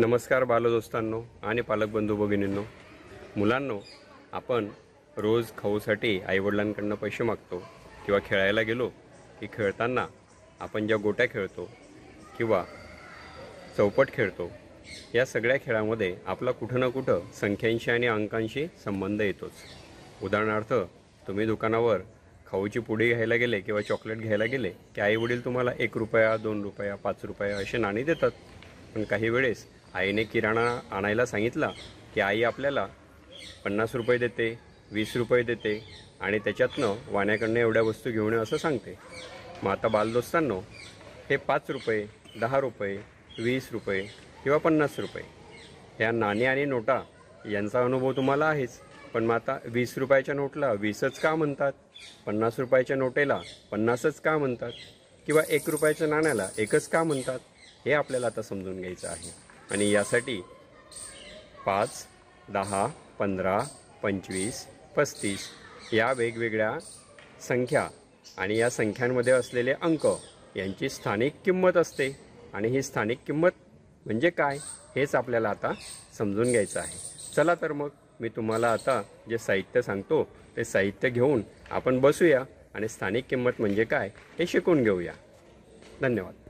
नमस्कार बालदोस्तांनो आणि पालकबंधू भगिनींनो मुलांनो आपण रोज खाऊसाठी आईवडिलांकडनं पैसे मागतो किंवा खेळायला गेलो की खेळताना आपण ज्या गोट्या खेळतो किंवा चौपट खेळतो या सगळ्या खेळामध्ये आपला कुठं ना कुठं संख्यांशी आणि अंकांशी संबंध येतोच उदाहरणार्थ तुम्ही दुकानावर खाऊची पुडी घ्यायला गेले किंवा चॉकलेट घ्यायला गेले की आईवडील तुम्हाला एक रुपया दोन रुपया पाच रुपया असे नाणी देतात पण काही वेळेस आईने किराणा आणायला सांगितला की आई आपल्याला पन्नास रुपये देते वीस रुपये देते आणि त्याच्यातनं वाण्याकडनं एवढ्या वस्तू घेऊन असं सांगते मग आता बालदोस्तांनो हे पाच रुपये दहा रुपये वीस रुपये किंवा पन्नास रुपये ह्या नाणी आणि नोटा यांचा अनुभव तुम्हाला आहेच पण मग आता वीस रुपयाच्या नोटला वीसच का म्हणतात पन्नास रुपयाच्या नोटेला पन्नासच का म्हणतात किंवा एक रुपयाच्या नाण्याला एकच का म्हणतात हे आपल्याला आता समजून घ्यायचं आहे आणि यासाठी पाच दहा पंधरा पंचवीस पस्तीस या वेगवेगळ्या संख्या आणि या संख्यांमध्ये असलेले अंक यांची स्थानिक किंमत असते आणि ही स्थानिक किंमत म्हणजे काय हेच आपल्याला आता समजून घ्यायचं आहे चला तर मग मी तुम्हाला आता जे साहित्य सांगतो ते साहित्य घेऊन आपण बसूया आणि स्थानिक किंमत म्हणजे काय हे शिकून घेऊया धन्यवाद